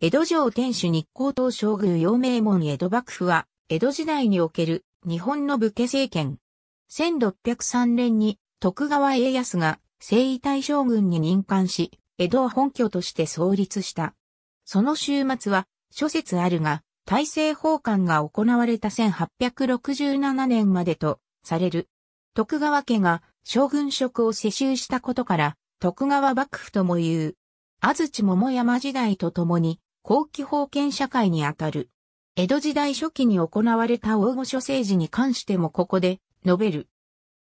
江戸城天守日光東照宮陽明門江戸幕府は、江戸時代における日本の武家政権。1603年に徳川家康が征夷大将軍に任官し、江戸を本拠として創立した。その週末は、諸説あるが、大政奉還が行われた1867年までとされる。徳川家が将軍職を世襲したことから、徳川幕府とも言う。安土桃山時代とともに、後期封建社会にあたる。江戸時代初期に行われた大御所政治に関してもここで述べる。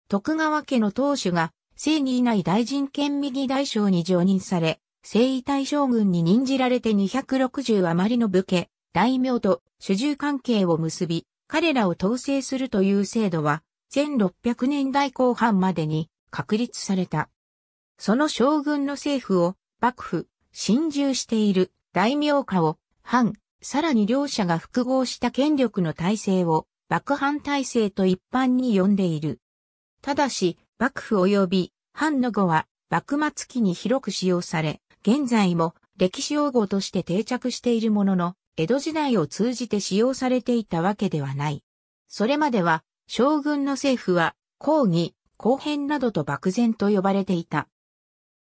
徳川家の当主が、正義内大臣兼右大将に上任され、正義大将軍に任じられて260余りの武家、大名と主従関係を結び、彼らを統制するという制度は、1600年代後半までに確立された。その将軍の政府を幕府、侵入している大名家を、藩、さらに両者が複合した権力の体制を、幕藩体制と一般に呼んでいる。ただし、幕府及び藩の語は、幕末期に広く使用され、現在も歴史用語として定着しているものの、江戸時代を通じて使用されていたわけではない。それまでは、将軍の政府は、公儀、後編などと漠然と呼ばれていた。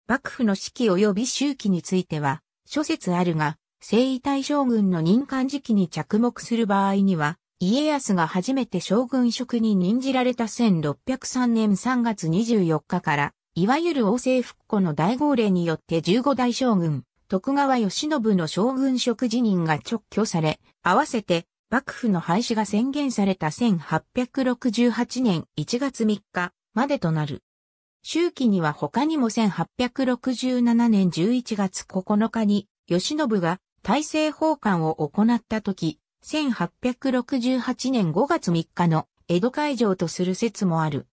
幕府の指揮及び周期については、諸説あるが、征夷大将軍の任官時期に着目する場合には、家康が初めて将軍職に任じられた1603年3月24日から、いわゆる王政復古の大号令によって15代将軍、徳川慶喜の将軍職辞任が直挙され、合わせて幕府の廃止が宣言された1868年1月3日までとなる。周期には他にも1867年11月9日に、吉信が大政奉還を行った時、1868年5月3日の江戸会場とする説もある。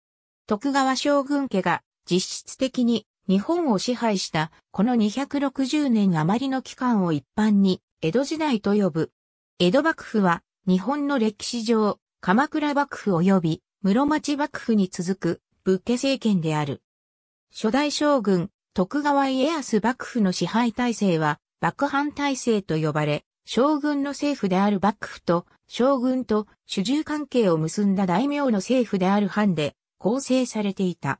徳川将軍家が実質的に日本を支配したこの260年余りの期間を一般に江戸時代と呼ぶ。江戸幕府は日本の歴史上鎌倉幕府及び室町幕府に続く武家政権である。初代将軍、徳川家康幕府の支配体制は、幕藩体制と呼ばれ、将軍の政府である幕府と、将軍と主従関係を結んだ大名の政府である藩で構成されていた。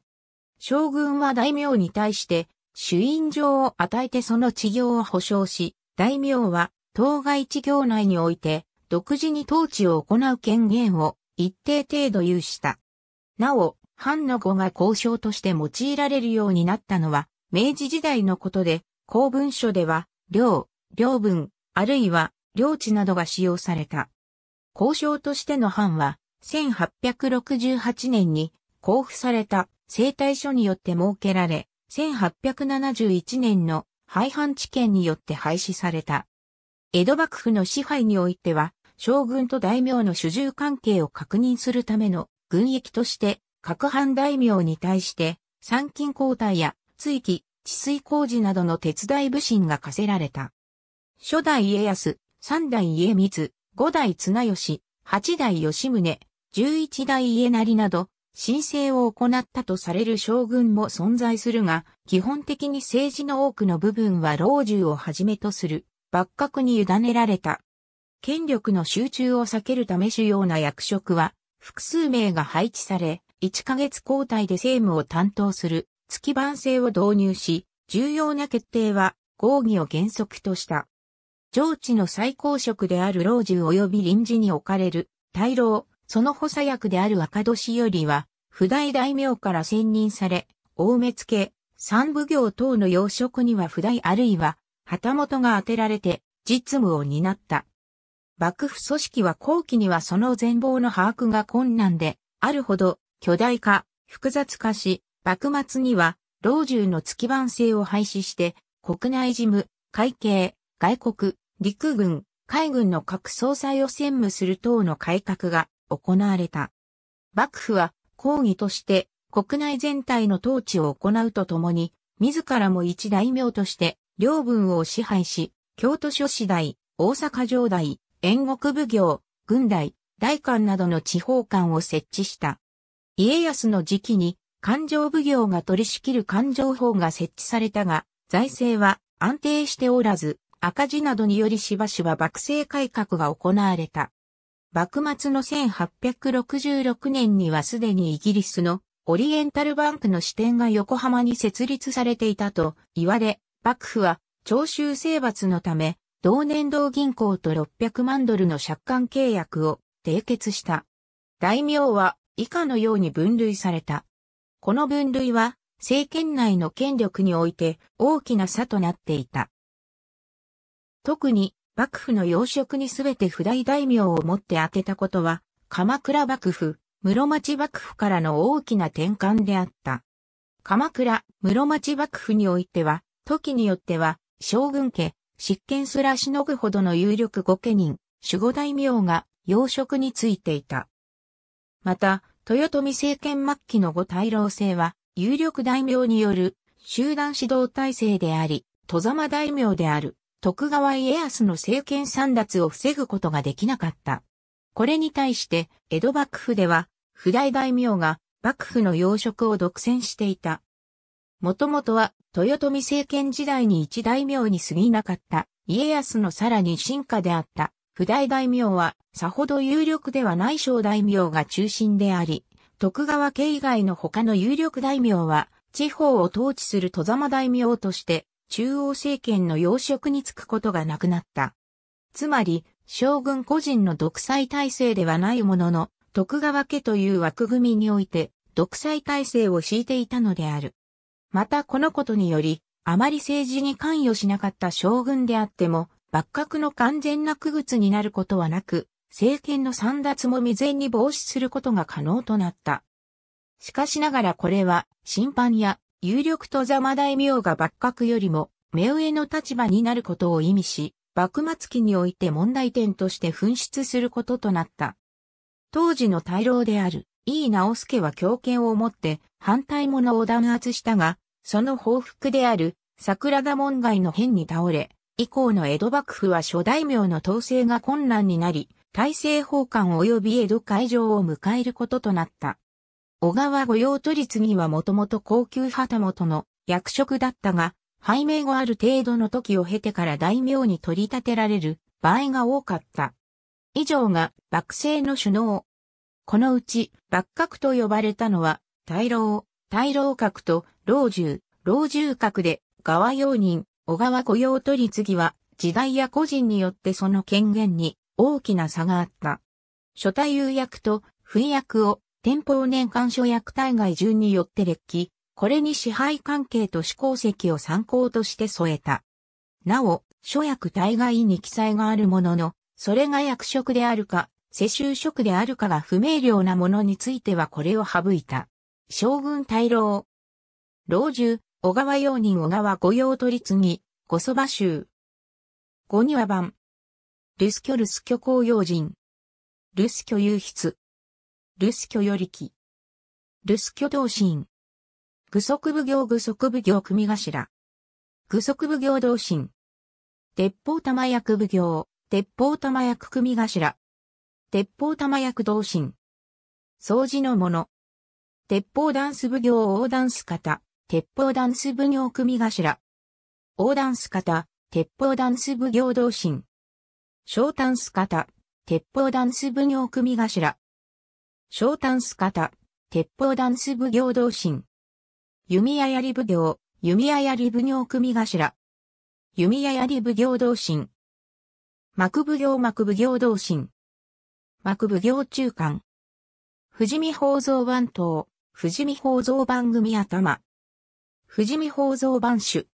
将軍は大名に対して、主因状を与えてその治業を保障し、大名は当該治業内において、独自に統治を行う権限を一定程度有した。なお、藩の語が交渉として用いられるようになったのは、明治時代のことで、公文書では、領、領分、あるいは、領地などが使用された。交渉としての藩は、1868年に交付された生態書によって設けられ、1871年の廃藩置県によって廃止された。江戸幕府の支配においては、将軍と大名の主従関係を確認するための軍役として各藩大名に対して、参勤交代や、追記、治水工事などの手伝い武神が課せられた。初代家康、三代家光、五代綱吉、八代吉宗、十一代家成など、申請を行ったとされる将軍も存在するが、基本的に政治の多くの部分は老中をはじめとする、幕閣に委ねられた。権力の集中を避けるため主要な役職は、複数名が配置され、1ヶ月交代で政務を担当する月番制を導入し、重要な決定は合議を原則とした。上智の最高職である老中及び臨時に置かれる大老、その補佐役である赤年よりは、不代大名から選任され、大目付、三奉行等の要職には不代あるいは、旗本が当てられて実務を担った。幕府組織は後期にはその全貌の把握が困難で、あるほど巨大化、複雑化し、幕末には、老中の月番制を廃止して、国内事務、会計、外国、陸軍、海軍の各総裁を専務する等の改革が行われた。幕府は抗議として国内全体の統治を行うとともに、自らも一大名として領分を支配し、京都諸市大、大阪城大、縁国奉行、軍大、大官などの地方官を設置した。家康の時期に勘定奉行が取り仕切る勘定法が設置されたが、財政は安定しておらず、赤字などによりしばしば幕政改革が行われた。幕末の1866年にはすでにイギリスのオリエンタルバンクの支店が横浜に設立されていたと言われ、幕府は徴収征伐のため、同年同銀行と600万ドルの借款契約を締結した。大名は以下のように分類された。この分類は、政権内の権力において大きな差となっていた。特に、幕府の要職にすべて不代大名を持って当てたことは、鎌倉幕府、室町幕府からの大きな転換であった。鎌倉、室町幕府においては、時によっては、将軍家、執権すらしのぐほどの有力御家人、守護大名が要職についていた。また、豊臣政権末期の五大老制は、有力大名による集団指導体制であり、戸様大名である徳川家康の政権散奪を防ぐことができなかった。これに対して、江戸幕府では、不代大名が幕府の要職を独占していた。もともとは、豊臣政権時代に一大名に過ぎなかった、家康のさらに進化であった。普代大名は、さほど有力ではない小大名が中心であり、徳川家以外の他の有力大名は、地方を統治する戸様大名として、中央政権の要職に就くことがなくなった。つまり、将軍個人の独裁体制ではないものの、徳川家という枠組みにおいて、独裁体制を敷いていたのである。またこのことにより、あまり政治に関与しなかった将軍であっても、幕閣の完全な区別になることはなく、政権の散奪も未然に防止することが可能となった。しかしながらこれは、審判や有力とざま大名が幕閣よりも、目上の立場になることを意味し、幕末期において問題点として紛失することとなった。当時の大老である、井伊直助は強権をもって反対者を弾圧したが、その報復である桜田門外の変に倒れ、以降の江戸幕府は諸大名の統制が困難になり、大政奉還及び江戸会場を迎えることとなった。小川御用取次はもともと高級旗本の役職だったが、拝命後ある程度の時を経てから大名に取り立てられる場合が多かった。以上が幕政の首脳。このうち、幕閣と呼ばれたのは、大老、大老閣と老中、老中閣で、側用人、小川雇用取り次は、時代や個人によってその権限に大きな差があった。初対有役と不役を天保年間所役対外順によって列記、これに支配関係と思考席を参考として添えた。なお、諸役対外に記載があるものの、それが役職であるか、世襲職であるかが不明瞭なものについてはこれを省いた。将軍大老。老中、小川用人小川御用取次、御蕎麦衆。五には番。ルスキョルスキョ公用人。ルスキョ有筆。ルスキョよりき。ルスキョ同心。具足奉行具足奉行組頭。具足奉行同心。鉄砲玉役奉行、鉄砲玉役組頭。鉄砲玉役同心。掃除の者。鉄砲ダンス奉行大ダンス方。鉄砲ダンス奉行組頭。大ダンス方、鉄砲ダンス奉行同心。小ダンス方、鉄砲ダンス奉行組頭。小ダンス方、鉄砲ダンス奉行同心。弓矢槍奉行、弓矢槍奉行組頭。弓矢槍奉行同心。幕奉行幕奉行同心。幕奉行中間。富士見宝蔵番頭、富士見宝蔵番組頭。富士見宝蔵番主。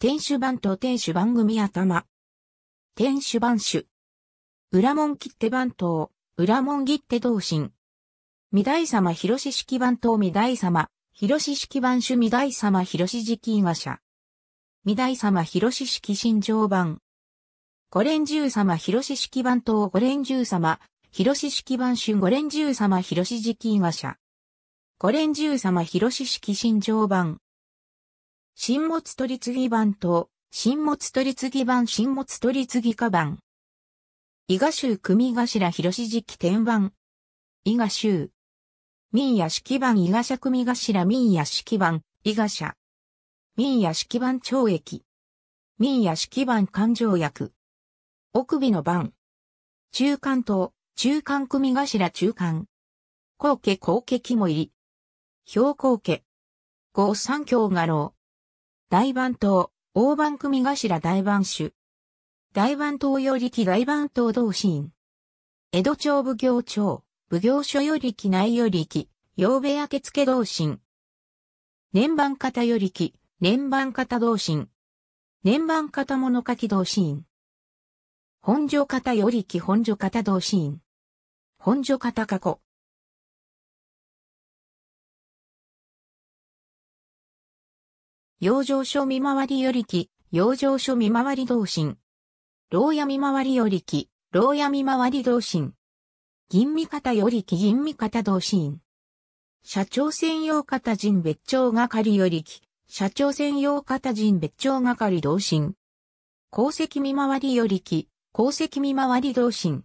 天守番と天守番組頭。天守番主。裏門切手番頭、裏門切手同心。御台様広志式番頭御台様、広志式番主御台様広志式伊和社。御台様広志式新上番。五連十様広志式番頭五連十様、広志式番手五連十様広志式伊和社。五連十様広志式新上番。新物取次版と、新物取次版新物取次課版。伊賀州組頭広志直天版。伊賀州。民屋式版伊賀社組頭民屋式版、伊賀社。民屋式版懲役。民屋式版勘定役。奥尾の番。中間と、中間組頭中間。後家後家肝入り。標高家。五三強画廊。大番頭、大番組頭大番主。大番頭よりき大番頭同心。江戸町奉行町、奉行所よりき内よりき、曜部明付同心。年番方よりき、年番方同心。年番方物書き同心。本所方よりき本所方同心。本所方過去。養生所見回りよりき、養生所見回り同心。牢屋見回りよりき、牢屋見回り同心。銀味方よりき銀味方同心。社長専用方人別長係よりき、社長専用方人別長係同心。功績見回りよりき、功績見回り同心。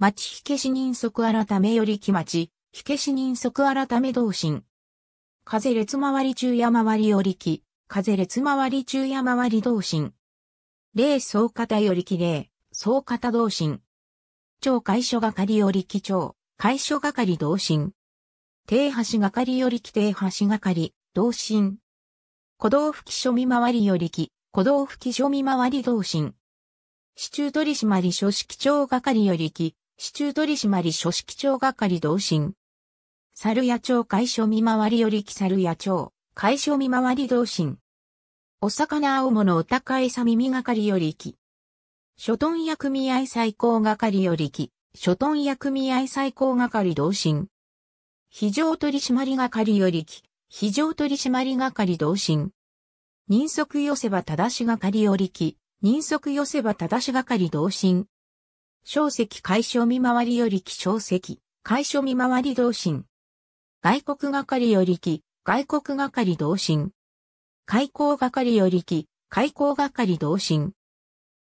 町火消し人足改めよりき町、火消し人足改め同心。風列回り中山回りよりき、風列回り中夜回り同心。霊総方よりき霊、総方同心。超会所係より基調、会所係同心。低橋係より規定橋係、同心。古道吹所見回りよりき、古道吹所見回り同心。市中取締書式長係よりき、市中取締書式長係同心。猿屋町会所見回りよりき猿屋町、会所見回り同心。お魚青物お高いさ耳がかりよりき。諸豚や組合最高がかりよりき、諸豚や組合最高がかり同心。非常取締がかりよりき、非常取締がかり同心。人足寄せば正しがかりよりき、人足寄せば正しがかり同心。小石会所見回りよりき小石、会所見回り同心。外国がかりよりき、外国係同心。開港係よりき、開港係同心。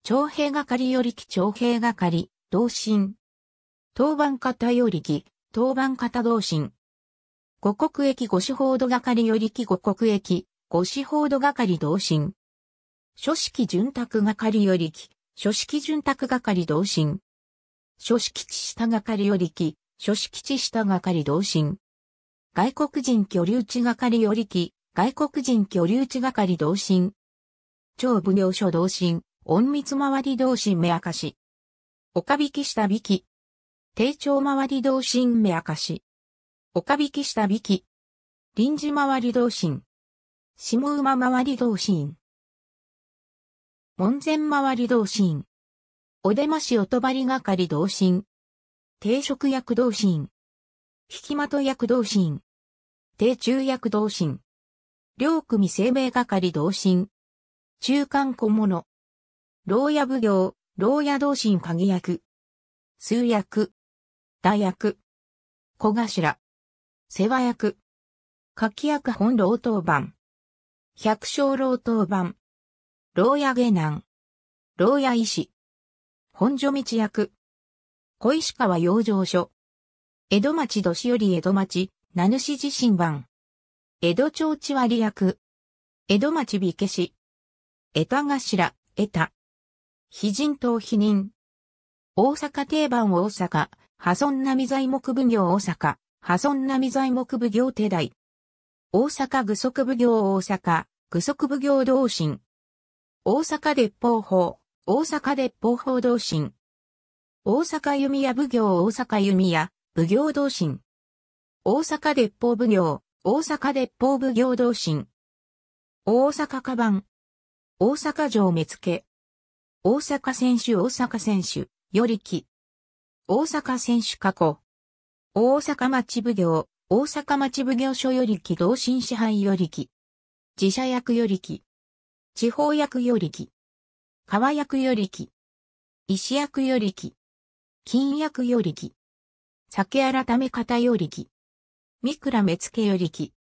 徴兵係よりき徴兵係、同心。当番方よりき、当番方同心。五国駅五四報度係よりき五国駅、五四報度係同心。書式潤沢係よりき、書式潤沢係同心。書式地下係よりき、書式地下係同心。外国人居留地係よりき、外国人居留地係同心。長奉行所同心、隠密回り同心目明し。岡引き下引き。定調回り同心目明し。岡引き下引き。臨時回り同心。下馬回り同心。門前回り同心。お出ましおとばり係同心。定職役同心。引き的役同心。低中役同心。両組生命係同心。中間小物。牢屋奉行、牢屋同心鍵役。数役。打役。小頭。世話役。柿役本牢当番。百姓牢当番。牢屋下男。牢屋医師。本所道役。小石川養生所。江戸町年寄江戸町、名主自身版。江戸町地割役。江戸町火消し。江田頭、江田。非人島否認。大阪定番大阪、破損並材木奉行大阪、破損並材木奉行手代。大阪具足奉行大阪、具足奉行同心。大阪鉄砲法、大阪鉄砲法同心。大阪弓矢奉行大阪弓矢、奉行同心。大阪鉄砲奉行、大阪鉄砲奉行同心。大阪カバン。大阪城目付。大阪選手大阪選手、よりき。大阪選手過去。大阪町奉行、大阪町奉行所よりき同心支配よりき。自社役よりき。地方役よりき。川役よりき。石役よりき。金役よりき。酒改め方よりき。三倉目付よりき。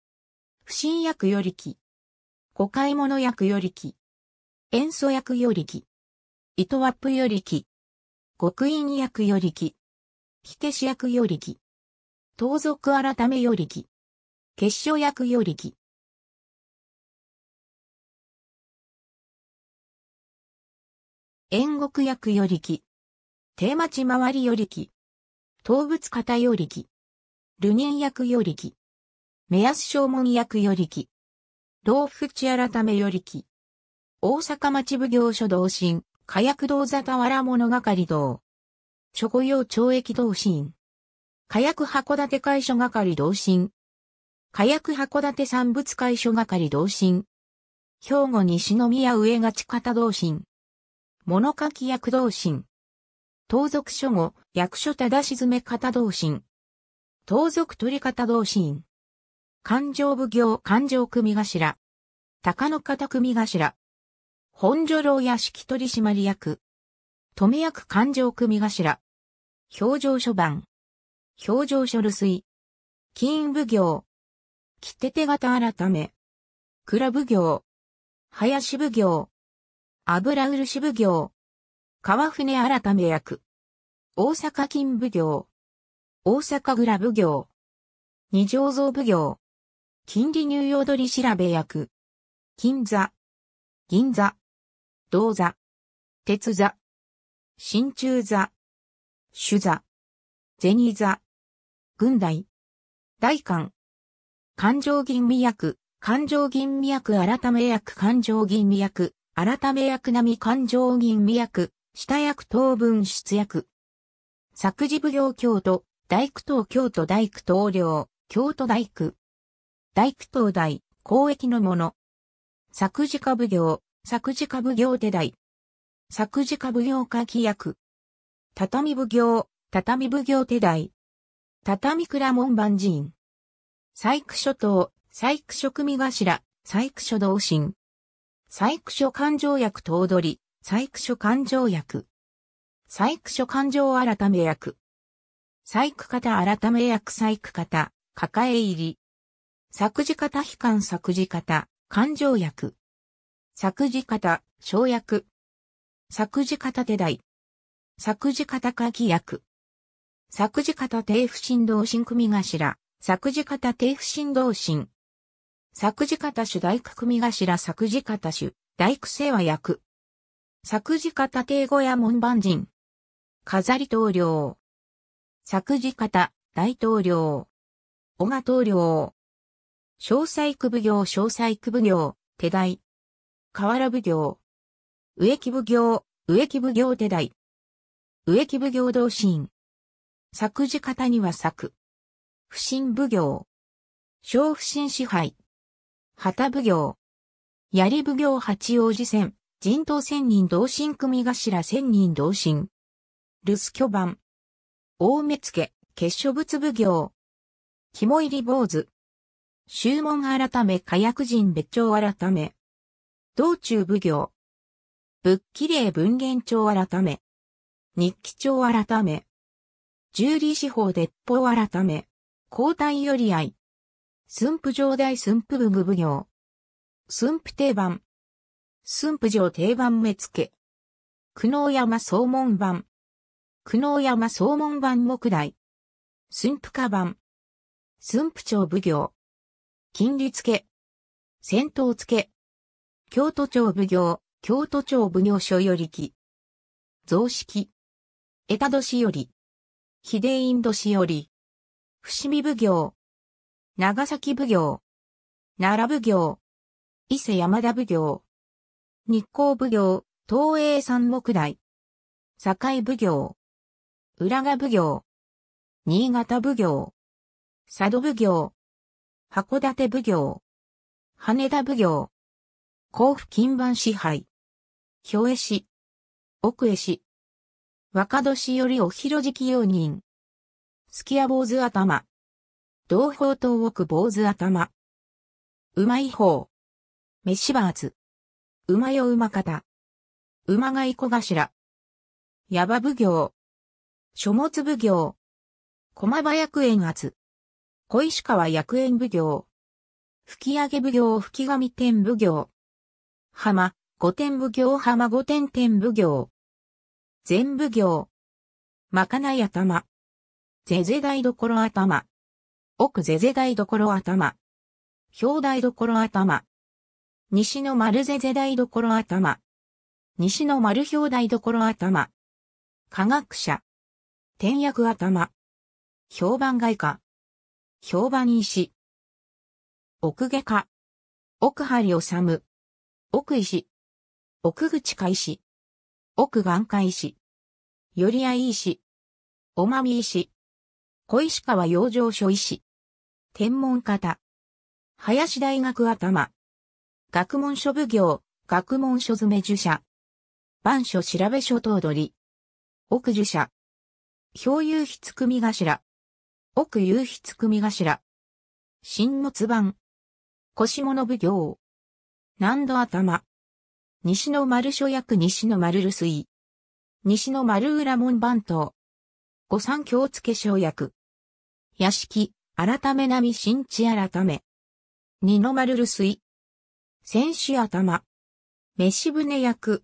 不審役よりき。誤解物役よりき。塩素役よりき。糸ワップよりき。極印役よりき。火消し役よりき。盗賊改めよりき。結晶役よりき。縁国役よりき。定町回りよりき。動物型り木、ルニン寄り木、目安正門薬与力。老府地改めり木、大阪町奉行所同心、火薬道沙ら物係道。諸雇用懲役同心。火薬函館会所係同心。火薬函館産物会所係同心。兵庫西宮上勝方同心。物書き役同心。盗賊書後、役所正し詰め方同心。盗賊取り方同心。勘定奉行勘定組頭。高野方組頭。本所郎屋敷取締役。止め役勘定組頭。表情書番。表情書留水。金奉行。切手手形改め。蔵奉行。林奉行。油漆奉行。川船改め役。大阪金奉行。大阪蔵奉行。二条造奉行。金利入用取り調べ役。金座。銀座。銅座。鉄座。真鍮座。主座。銭座。軍代。大官。環状銀味役。環状銀味役改め役環状銀味役。改め役並み環状銀味役。下役当分出役。作事奉行京都、大工東京都大工東領、京都大工。大工東大、公益の者。作事家奉行、作事家奉行手代。作事家奉行家規役。畳奉行、畳奉行手代。畳倉門番寺院。細工諸島、細工諸組頭、細工諸同心。細工諸勘定役頭取、採掘所勘定役。採掘所勘定改め役。採掘方改め役採掘方、抱え入り。作事方悲観作事方、勘定役。作事方、省役。作事方手代。作事方書き役。作事方定不振動心組頭。作事方定不振動心。作事方主大工組頭作事方主、大工世話役。作字方帝語や門番人。飾り棟梁。作字方、大統領。小賀棟梁。詳細区奉行詳細区奉行、手代。河原奉行。植木奉行、植木奉行手代。植木奉行同心。作字方には作。不審奉行。小不審支配。旗奉行。槍奉行八王子線。人頭千人同心組頭千人同心。留守巨版。大目付、結所物奉行。肝入り坊主。修門改め火薬人別庁改め。道中奉行。仏器令文言帳改め。日記帳改め。十里司法鉄砲改め。交代寄り合い。寸府上代寸府部具奉行。寸府定番。駿府城定番目付。久能山総門版。久能山総門版木台。駿府家版。駿府町奉行。金利付。戦闘付。京都町奉行、京都町奉行所よりき。増式。江田年より。秀院年より。伏見奉行。長崎奉行。奈良奉行。伊勢山田奉行。日光奉行、東映三木台。境奉行。浦賀奉行。新潟奉行。佐渡奉行。函館奉行。羽田奉行。甲府金番支配。兵衛市。奥江市。若年よりお広敷用人。すきや坊主頭。同胞東奥坊主頭。うまい方。飯バーツ。馬よ馬方。馬がい小頭。矢場奉行。書物奉行。駒場薬園圧。小石川薬園奉行。吹上奉行吹上天奉行。浜、御天奉行浜御天天奉行。全奉行。まかない頭。ぜぜ台所頭。奥ぜぜ台所頭。表台所頭。西の丸ゼゼ台所頭。西の丸表台所頭。科学者。天役頭。評判外科。評判医師。奥外科。奥張治。奥医師。奥口会師。奥眼科医師。寄合医師。おまみ医師。小石川養生所医師。天文方。林大学頭。学問書奉行、学問書詰め受者。番書調べ書等取。奥受者。表有筆組頭。奥有筆組頭。新物版。腰物奉行。難度頭。西の丸書役西の丸留水。西の丸浦門番頭。五三京付書役。屋敷、改め並新地改め。二の丸留水。選手頭。飯船役。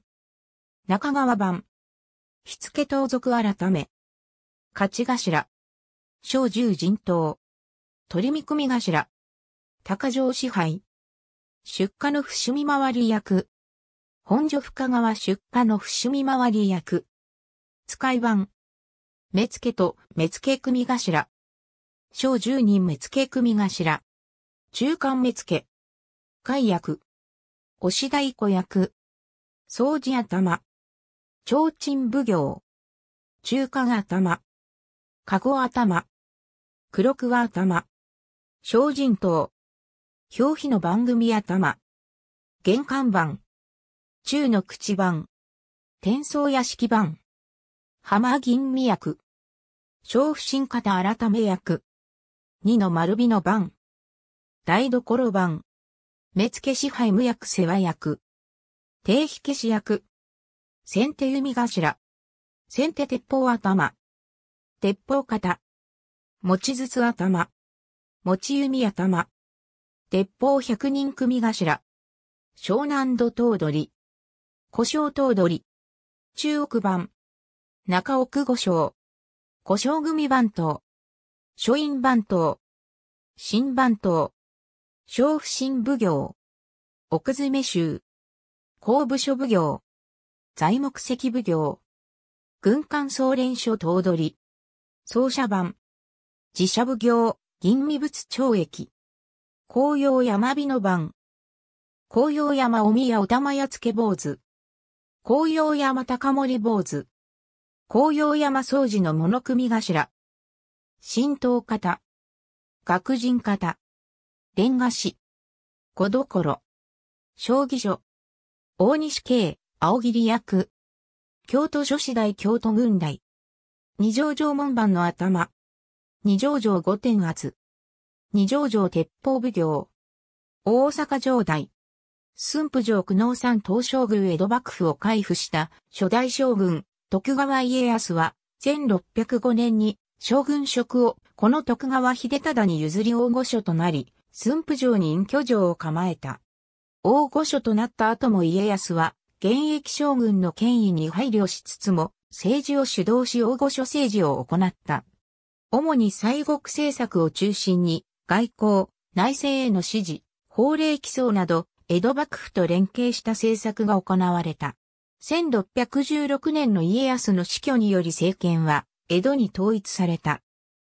中川版。火付盗賊改め。勝頭。小十人頭。取り見込み頭。高城支配。出荷の伏見回り役。本所深川出荷の伏見回り役。使い版。目付と目付組頭。小十人目付組頭。中間目付。解約。押太鼓役。掃除頭。提灯奉行。中華頭。かご頭。黒くは頭。精進党。表皮の番組頭。玄関番。中の口番。転送屋敷番。浜銀味役。小不審方改め役。二の丸火の番。台所番。目付支配無役世話役。手引消し役。先手弓頭。先手鉄砲頭。鉄砲肩。持ち筒頭。持ち弓頭。鉄砲百人組頭。湘南土頭取。古生頭取。中奥版。中奥五章。古生組番頭。書院番頭。新番頭。小不審奉行。奥詰衆。公部署奉行。材木石奉行。軍艦総連署頭取。奏者版。自社奉行、吟味物懲役。紅葉山美の版。紅葉山お宮お玉やつけ坊主。紅葉山高森坊主。紅葉山掃除の物組頭。神道方。学人方。レンガ市。小所。将棋所。大西系、青桐役。京都女子大京都軍大。二条城門番の頭。二条城五点圧。二条城鉄砲奉行。大阪城代。駿府城久能山東照宮江戸幕府を開府した初代将軍、徳川家康は、1605年に将軍職をこの徳川秀忠に譲り大御所となり、駿府城に隠居城を構えた。大御所となった後も家康は、現役将軍の権威に配慮しつつも、政治を主導し大御所政治を行った。主に西国政策を中心に、外交、内政への支持、法令起草など、江戸幕府と連携した政策が行われた。1616年の家康の死去により政権は、江戸に統一された。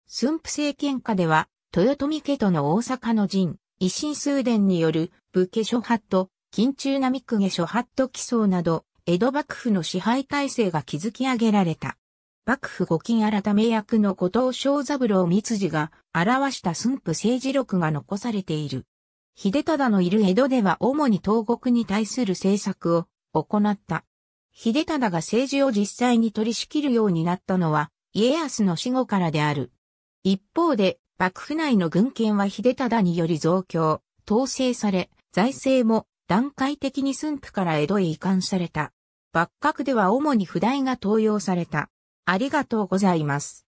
駿府政権下では、豊臣家との大阪の陣、維新数伝による武家諸法度、近中並公家諸法度起草など、江戸幕府の支配体制が築き上げられた。幕府御金改め役の後藤正三郎三次が表した駿府政治録が残されている。秀忠のいる江戸では主に東国に対する政策を行った。秀忠が政治を実際に取り仕切るようになったのは家康の死後からである。一方で幕府内の軍権は秀忠により増強、統制され、財政も段階的に駿府から江戸へ移管された。幕閣では主に不代が登用された。ありがとうございます。